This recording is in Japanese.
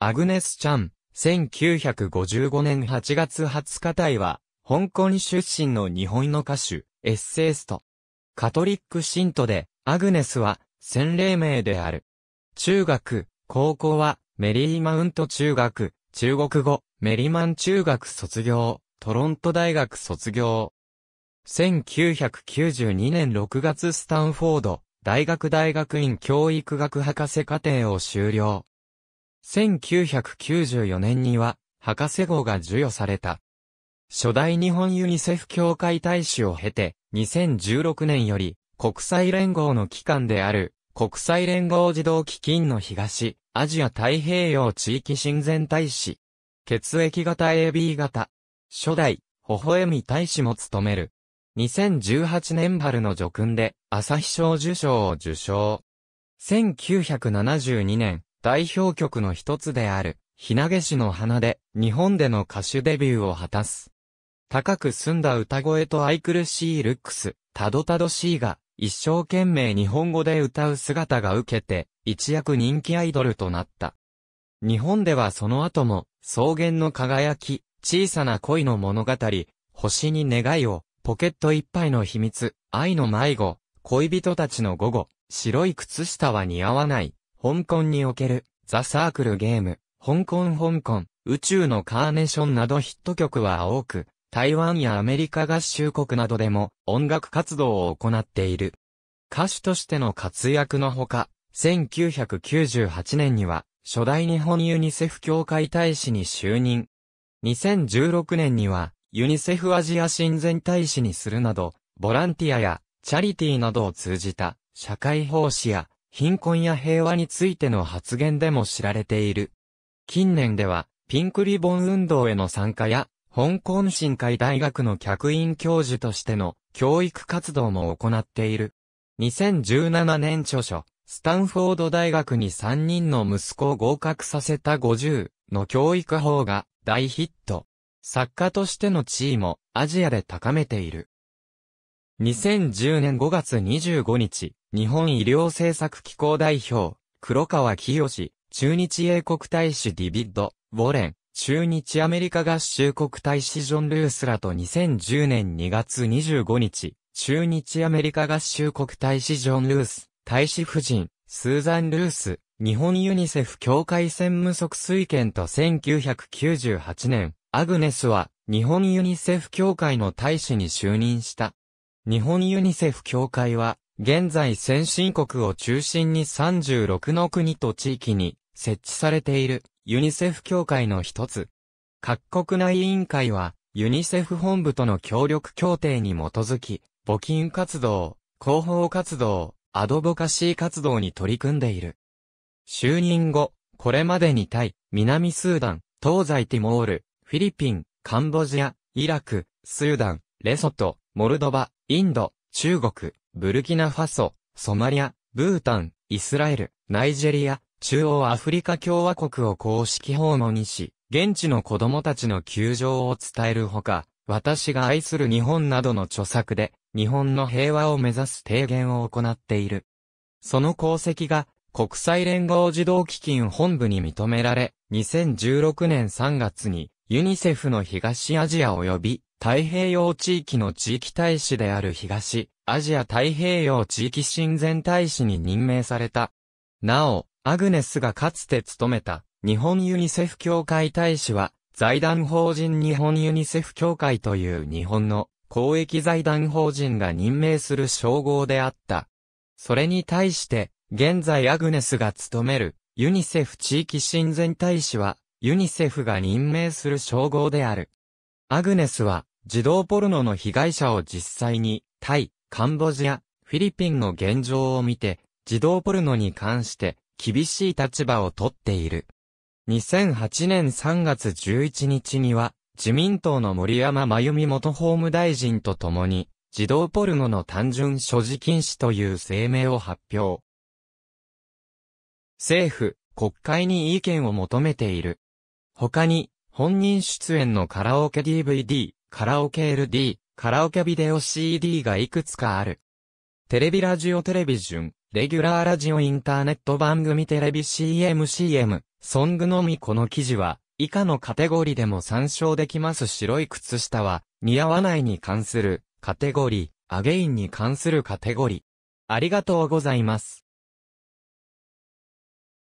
アグネス・チャン、1955年8月20日台は、香港出身の日本の歌手、エッセイスト。カトリック信徒で、アグネスは、洗礼名である。中学、高校は、メリーマウント中学、中国語、メリマン中学卒業、トロント大学卒業。1992年6月スタンフォード、大学大学院教育学博士課程を修了。1994年には、博士号が授与された。初代日本ユニセフ協会大使を経て、2016年より、国際連合の機関である、国際連合児童基金の東、アジア太平洋地域親善大使。血液型 AB 型。初代、微笑み大使も務める。2018年春の叙勲で、朝日賞受賞を受賞。1972年、代表曲の一つである、ひなげしの花で、日本での歌手デビューを果たす。高く澄んだ歌声と愛くるしいルックス、たどたどしいが、一生懸命日本語で歌う姿が受けて、一躍人気アイドルとなった。日本ではその後も、草原の輝き、小さな恋の物語、星に願いを、ポケットいっぱいの秘密、愛の迷子、恋人たちの午後、白い靴下は似合わない、香港における、ザ・サークルゲーム、香港香港、宇宙のカーネーションなどヒット曲は多く、台湾やアメリカ合衆国などでも音楽活動を行っている。歌手としての活躍のほか、1998年には、初代日本ユニセフ協会大使に就任。2016年には、ユニセフアジア親善大使にするなど、ボランティアやチャリティーなどを通じた社会奉仕や貧困や平和についての発言でも知られている。近年では、ピンクリボン運動への参加や、香港深海大学の客員教授としての教育活動も行っている。2017年著書、スタンフォード大学に3人の息子を合格させた50の教育法が大ヒット。作家としての地位もアジアで高めている。2010年5月25日、日本医療政策機構代表、黒川清、中日英国大使ディビッド、ウォレン、中日アメリカ合衆国大使ジョン・ルースらと2010年2月25日、中日アメリカ合衆国大使ジョン・ルース、大使夫人、スーザン・ルース、日本ユニセフ協会専務即推薦と1998年、アグネスは日本ユニセフ協会の大使に就任した。日本ユニセフ協会は、現在先進国を中心に36の国と地域に設置されているユニセフ協会の一つ。各国内委員会はユニセフ本部との協力協定に基づき、募金活動、広報活動、アドボカシー活動に取り組んでいる。就任後、これまでにタイ、南スーダン、東西ティモール、フィリピン、カンボジア、イラク、スーダン、レソト、モルドバ、インド、中国、ブルキナファソ、ソマリア、ブータン、イスラエル、ナイジェリア、中央アフリカ共和国を公式訪問にし、現地の子供たちの窮状を伝えるほか、私が愛する日本などの著作で、日本の平和を目指す提言を行っている。その功績が、国際連合児童基金本部に認められ、2016年3月に、ユニセフの東アジア及び太平洋地域の地域大使である東、アジア太平洋地域親善大使に任命された。なお、アグネスがかつて務めた、日本ユニセフ協会大使は、財団法人日本ユニセフ協会という日本の公益財団法人が任命する称号であった。それに対して、現在アグネスが務めるユニセフ地域親善大使は、ユニセフが任命する称号である。アグネスは、児童ポルノの被害者を実際に、タイ、カンボジア、フィリピンの現状を見て、児童ポルノに関して、厳しい立場をとっている。2008年3月11日には、自民党の森山真由美元法務大臣と共に、児童ポルノの単純所持禁止という声明を発表。政府、国会に意見を求めている。他に、本人出演のカラオケ DVD、カラオケ LD、カラオケビデオ CD がいくつかある。テレビラジオテレビジン、レギュラーラジオインターネット番組テレビ CMCM、CM ソングのみこの記事は、以下のカテゴリーでも参照できます白い靴下は、似合わないに関するカテゴリー、アゲインに関するカテゴリー。ありがとうございます。